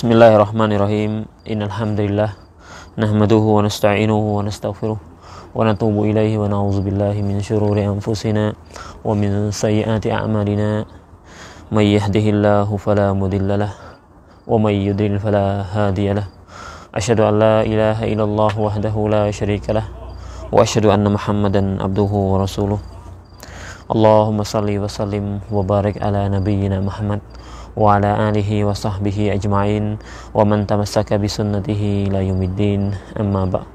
بسم الله الرحمن الرحيم إن الحمد لله نحمده ونستعينه ونستغفره ونتوب إليه ونعوذ بالله من شرور أنفسنا ومن سيئات أعمالنا من يهده الله فلا مضل له ومن يضلل فلا هادي له أشهد أن لا إله إلا الله وحده لا شريك له وأشهد أن محمدا عبده ورسوله اللهم صل وسلم وبارك على نبينا محمد وعلى آله وصحبه أجمعين ومن تمسك بسنته إلى يوم الدين أما بعد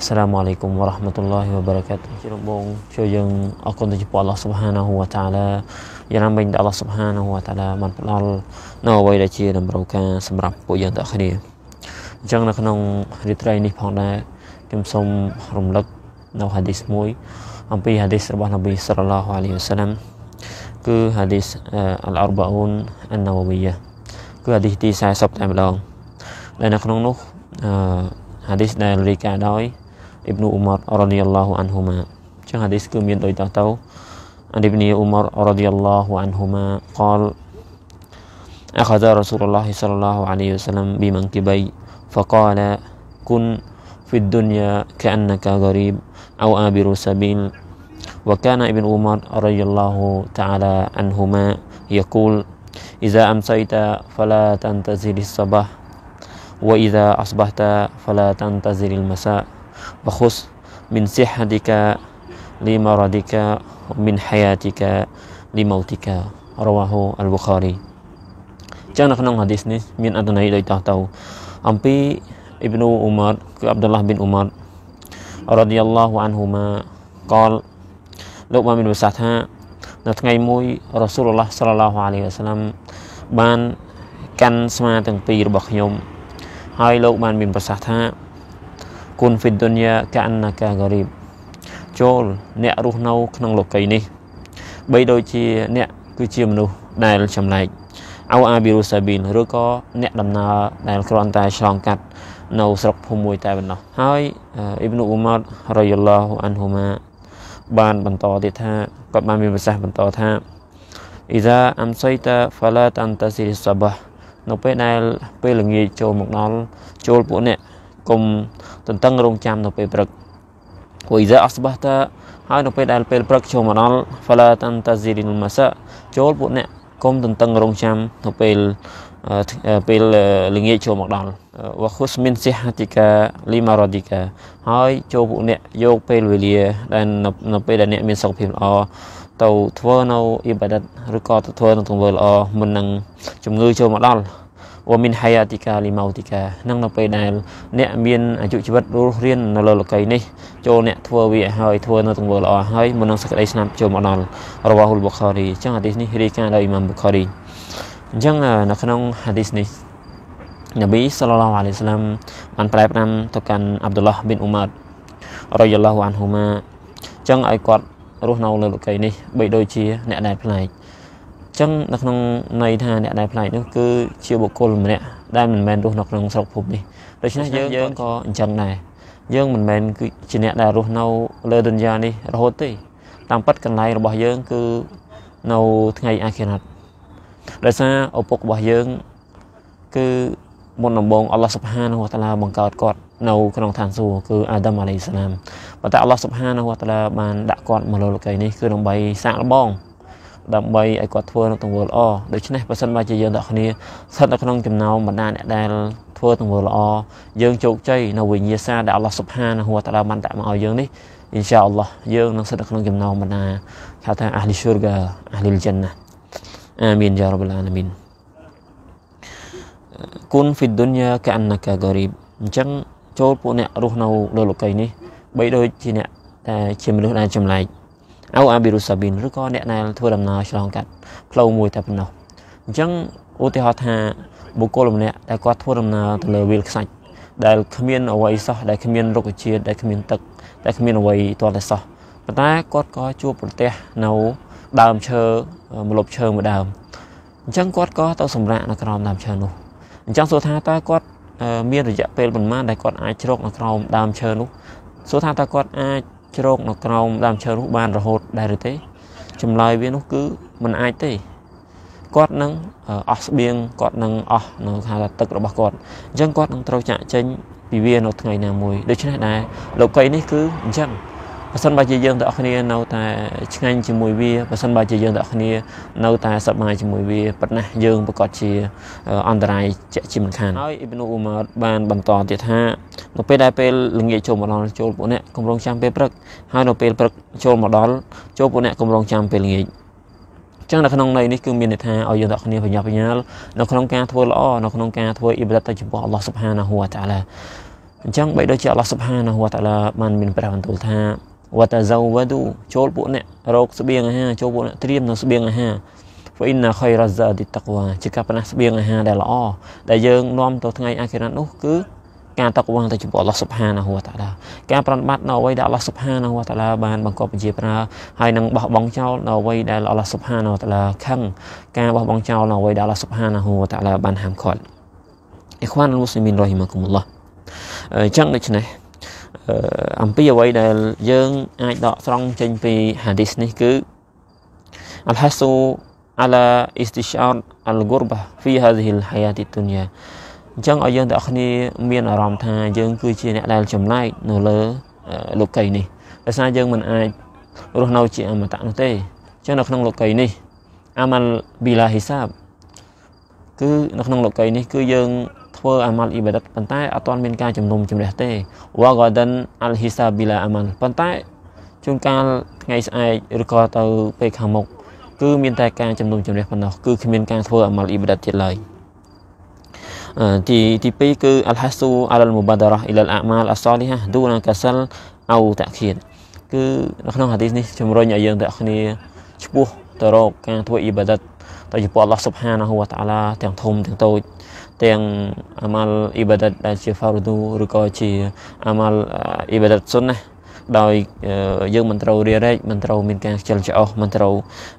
អស្សឡាមអាឡៃគុំវ៉ារ៉ាហ្មាតុលឡាហ៊ីវ៉ាបារ៉ាកាតុជារំបងជួយយើងអរគុណទៅចំពោះអល់ឡោះស៊ុបហានាហ៊ូវតាឡាយ៉ាងណាមិញដល់អល់ឡោះស៊ុបហានាហ៊ូវតាឡាបានផ្ដល់នៅអ្វីដែលជាតម្រូវការសម្រាប់ពួកយើងទាំងគ្នាអញ្ចឹងនៅក្នុងរាត្រីនេះផងដែរខ្ញុំសូមរំលឹកនៅហាឌីសមួយអំពីហាឌីសរបស់នប៊ីសល្លឡាហ៊ូអាឡៃហ៊ីវ៉ាសាឡាមគឺ hadis អលអរបាអ៊ុនអានណាវវីយ៉ាគឺ hadis ទី40តែម្ដងដែលនៅក្នុងនោះអឺ hadis رضي الله عنهما قال أخذ رسول الله صلى الله عليه وسلم بمنكبي فقال كن في الدنيا كأنك غريب أو آبر سبيل وكان ابن عمر رضي الله تعالى عنهما يقول إذا أمسيت فلا تنتظر الصباح وإذا أصبحت فلا تنتظر المساء وخذ من صحتك لمرضك من حياتك لموتك رواه البخاري من أدنى ابن عمر عمر عبد الله الله بن رضي عنهما قال លោកបានមានប្រសាសន៍ថា នៅថ្ងៃមួយរ៉ាស៊ូលឡោះសល្លឡោះអាលីវ៉ាសាឡាំបានកាន់ស្មាទាំងពីររបស់ខ្ញុំ ហើយលោកបានមានប្រសាសន៍ថាគុណហ្វីដុនយ៉ាកាអាណាកាហ្គរីបចូលអ្នករស់នៅ ក្នុងលោកីនេះ បីដូចជា អ្នកគឺជាមនុស្សដែលចម្លែកអោអាប៊ីរូសាប៊ីនឬក៏អ្នកដំណើរដែលគ្រាន់តែឆ្លងកាត់នៅស្រុកភូមិមួយតែប៉ុណ្ណោះហើយអ៊ីប្នូអ៊ូម៉ាត់រ៉ាយឡោះអានហ៊ូម៉ាបានបន្តទៀតថាគាត់បានមានប្រសាសន៍បន្តថាអ៊ីសាអំសៃតាហ្វាឡាតាន់តាស៊ីរីសាបានៅពេលដែលពេលល្ងាចចូលមកដល់ចូលពួកអ្នកកុំតន្ទឹងរង់ចាំនៅពេលព្រឹកវអ៊ីសាអស្បាតាហើយនៅពេលដែលពេលព្រឹកចូលមកដល់ហ្វាឡាតាន់តាស៊ីរីនម៉ាសាចូលពួកអ្នកកុំតន្ទឹងរង់ចាំនៅពេលពេលល្ងាចចូលមកដល់វ៉ាហ៊ូសមីនសិហាទីកាលីម៉ារ៉ូឌីកាហើយចូលពួកអ្នកយកពេលវេលា ដែលនៅពេលដែលអ្នកមានសុខភាពល្អទៅធ្វើនៅអ៊ីបាដិតឬក៏ទៅធ្វើនៅទង្វើល្អមុននឹងជំងឺចូលមកដល់វ៉ាមីនហាយាទីកាលីម៉ោទីកានឹងនៅពេលដែលអ្នកមានអាយុជីវិតរស់រាននៅលើលោកី នេះចូលអ្នកធ្វើវាហើយធ្វើនៅទង្វើល្អហើយមុននឹងសេចក្តីស្នាប់ចូលមកដល់របស់ហ៊ុលបូខារីអញ្ចឹងអាទិសនេះរាយការណ៍ដោយអ៊ីម៉ាមបូខារីអញ្ចឹងនៅក្នុងហាឌីសនេះនប៊ីសល្លឡោះអាឡៃសាឡាមបានប្រែប្រាំទៅកាន់អាប់ឌុលឡោះប៊ីនអ៊ូម៉ាត់រ៉យឡោះអានហ៊ូម៉ាអញ្ចឹងឲ្យគាត់រស់នៅលើលោកីនេះ បីដូចជា អ្នកដែលផ្លែកអញ្ចឹងនៅក្នុងន័យថាអ្នកដែលផ្លែកនោះគឺជាបុគ្គលម្នាក់ដែលមិនមែនរស់នៅក្នុងស្រុកភពនេះដូច្នេះយើងយើងក៏អញ្ចឹងដែរយើងមិនមែនគឺជាអ្នកដែលរស់នៅលើដុនយ៉ានេះរហូតទេតាមពិតកន្លែងរបស់យើងគឺនៅថ្ងៃអាខិរ៉ាត់ដោយសារឪពុករបស់យើងគឺមុនដំបូងអល់ឡោះសុបហានហូតាឡាបង្កើតគាត់នៅក្នុងឋានសួគ៌គឺអាដាមអាឡៃសាឡាមប៉ុន្តែអល់ឡោះសុបហានហូតាឡាបានដាក់គាត់មកលើលោកីនេះគឺដើម្បីសាកល្បងដើម្បីឲ្យគាត់ធ្វើនៅទង្វើល្អដូច្នេះបើសិនបើជាយើងទាំងគ្នាស្ថិតនៅក្នុងចំណោមបណ្ដាអ្នកដែលធ្វើទង្វើល្អយើងជោគជ័យនៅវិញ្ញាសាដែលអល់ឡោះសុបហានហូតាឡាបានដាក់មកឲ្យយើងនេះអ៊ីនសាអល់ឡោះយើងនឹងស្ថិតនៅក្នុងចំណោមបណ្ដាហៅថាអាហ្លីស៊ូរហ្កាអាហ្លីលជិនណា آمين يا رب العالمين គុណហ្វីដុនយ៉ាកាណាកាហ្គារីបអញ្ចឹងចូលពួកអ្នករស់នៅលើលោកីយ៍នេះ បីដូចជាអ្នកតែជាមនុស្សដែលចម្លែកអូអាប៊ីរូសាប៊ីនឬក៏អ្នកដែលធ្វើដំណើរឆ្លងកាត់ផ្លូវមួយតែប៉ុណ្ណោះអញ្ចឹងឧទាហរណ៍ថាបុគ្គលម្នាក់ដែលគាត់ធ្វើដំណើរទៅលើវាលខ្សាច់ដែលគ្មានអ្វីសោះដែលគ្មានរុក្ខជាតិដែលគ្មានទឹកដែលគ្មានអ្វីទាល់តែសោះប៉ុន្តែគាត់ក៏ជួបប្រទះនៅដើមឈើម្លប់ឈើមួយដើមអញ្ចឹងគាត់ក៏ទៅសម្រាកនៅក្រោមដើមឈើនោះអញ្ចឹងសួរថាតើគាត់មានរយៈពេលប៉ុន្មានដែលគាត់អាចជ្រកនៅក្រោមដើមឈើនោះសួរថាតើគាត់អាចជ្រកនៅក្រោមដើមឈើនោះបានរហូតដែរឬទេចម្លើយវានោះគឺមិនអាចទេគាត់នឹងអស់ស្បៀងគាត់នឹងអស់នៅហៅថាទឹករបស់គាត់អញ្ចឹងគាត់នឹងត្រូវចាក់ចេញពីវានៅថ្ងៃណាមួយដូច្នេះដែរលោកីនេះគឺអញ្ចឹងបើសិនបើជាយើងទាំងអស់គ្នានៅតែឆ្ងាញ់ជាមួយវាបើសិនបើជាយើងទាំងអស់គ្នានៅតែសប្បាយជាមួយវាប៉ុណ្ណាយើងប្រកាសជាអន្តរាយជាក់ជាមិនខានហើយអ៊ីបនូអ៊ូម៉ាតបានបន្តទៀតថានៅពេលដែលពេលល្ងាចចូលមកដល់ចូលពួកអ្នក កំរងចាំពេលព្រឹកហើយនៅពេលព្រឹកចូលមកដល់ចូលពួកអ្នកកំរងចាំពេលល្ងាចចឹងនៅក្នុងន័យនេះគឺមានន័យថាឲ្យយើងទាំងគ្នាប្រញាប់ប្រញាល់នៅក្នុងការធ្វើល្អនៅក្នុងការធ្វើអ៊ីបាដាតទៅចំពោះអល់ឡោះស៊ុបហានាហ៊ូវតាឡាអញ្ចឹងបីដូចជាអល់ឡោះស៊ុបហានាហ៊ូវតាឡាបានមានប្របន្ទូលថាវតាសៅវឌូចូលពួកអ្នករកស្បៀងអាហារចូលពួកអ្នកត្រៀមនៅស្បៀងអាហារ فإن خير الزاد التقوى ជាការប៉ុណ្ណាស្បៀងអាហារដែលល្អដែលយើងនាំទៅថ្ងៃអាខិរ៉ាតនោះគឺការតកវងទៅចំពោះអល់ឡោះសុបហានាហូវតាឡាការប្រតិបត្តិនៅអ្វីដែលអល់ឡោះសុបហានាហូវតាឡាបានបង្កប់បញ្ជាប្រើហើយនឹងបោះបង់ចោលនៅអ្វីដែលអល់ឡោះសុបហានាហូវតាឡាខឹងការបោះបង់ចោលនៅអ្វីដែលអល់ឡោះសុបហានាហូវតាឡាបានហាមឃាត់អ៊ីខ្វានអ៊ុលមូស្លីមីនរ៉ហ៊ីម៉ាគុមុលឡោះអញ្ចឹងដូច្នេះអំពីអ្វីដែល យើង អាចដកស្រង់ចេញពីហាឌីសនេះគឺអលហាសូអាឡាអ៊ីស្ទីស្អាតអលហ្គរបាហ្វីហាឌីលហាយ៉ាទីឌុនយ៉ាអញ្ចឹងឲ្យយើងទាំងអស់គ្នាមានអារម្មណ៍ថាយើង គឺជាអ្នកដែលចំណែកនៅលើ លោកីយ៍នេះដោយសារយើងមិនអាច រស់នៅជាអមតៈនោះទេអញ្ចឹងនៅក្នុងលោកីយ៍នេះ អាម៉ាល់ប៊ីឡាហ៊ីសាប គឺនៅក្នុងលោកីយ៍នេះ គឺយើងធ្វើអាម៉ាល់អ៊ីបាដាតប៉ុន្តែអត់ទាន់មានការជំនុំជម្រះទេវ៉ាហ្គាដិនអាល់ហ៊ីសាប៊ីឡាអាម៉ាល់ប៉ុន្តែជួនកាលថ្ងៃស្អែកឬក៏ទៅពេលខាងមុខគឺមានតែការជំនុំជម្រះប៉ុណ្ណោះគឺគ្មានការធ្វើអាម៉ាល់អ៊ីបាដាតទៀតឡើយទីទី2គឺអលហាសូអលមូបាដារ៉ាអ៊ីលអាម៉ាល់អសលីហាឌូណាកាសលអោតាគៀនគឺនៅក្នុងហាឌីសនេះជំរុញឲ្យយើងទាំងគ្នាឈ្មោះទៅរកការធ្វើអ៊ីបាដាតតែចំពោះអល់ឡោះសុបហានាហូវតាឡាទាំងធំទាំងតូចទាំងអាម៉ាល់អ៊ីបាដាតដែលជាហ្វារូឌូឬក៏ជាអាម៉ាល់អ៊ីបាដាតសុនណាដោយយើងមិនត្រូវរារែកមិនត្រូវមានការខ្ជិលច្រអូសមិនត្រូវ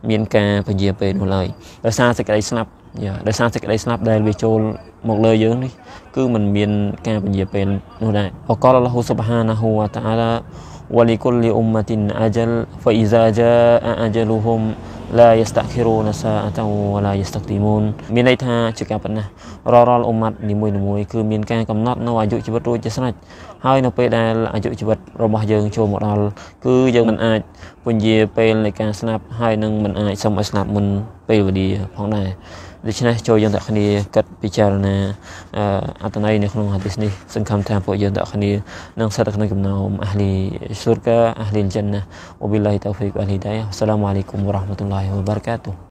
មានការពញាពេលនោះឡើយដោយសារសេចក្តីស្លាប់យ៉ាដោយសារសេចក្តីស្លាប់ដែលវាចូលមកលើយើងនេះ គឺมันមានការពញាពេលនោះដែរអកលឡោះស៊ុបហានាហ៊ូវតាអាឡា ولكل أمة أجل فإذا جاء أجلهم ឡាយស្តាខិរូណាសាអតវឡាយស្តាទីមូនមានន័យថាជាការប៉ុណ្ណេះរាល់រាល់អ៊ុម៉ាត់នីមួយៗគឺមានការកំណត់នៅអាយុជីវិតរួចជាស្រេចហើយនៅពេលដែលអាយុជីវិតរបស់យើងចូលមកដល់គឺយើងមិនអាចពន្យាពេលនៃការស្លាប់ហើយនឹងមិនអាចសុំឲ្យស្លាប់មុនពេលវេលាផងដែរដូច្នេះចូលយើងអ្នកគ្នាគិតពិចារណាអត្តន័យនៅក្នុងហាឌីសនេះសង្ឃឹមថាពួកយើងអ្នកគ្នានឹងស្ថិតក្នុងចំណោមអះលីស្លូរកាអះលីលចិនណាវប៊ីឡាហ៊ីតោហ្វីកអលហ៊ីដាយ៉ាអស្សឡាមអាឡៃគុំវរ៉ាហ្មាតុលឡាហ៊ីវបារកាទូ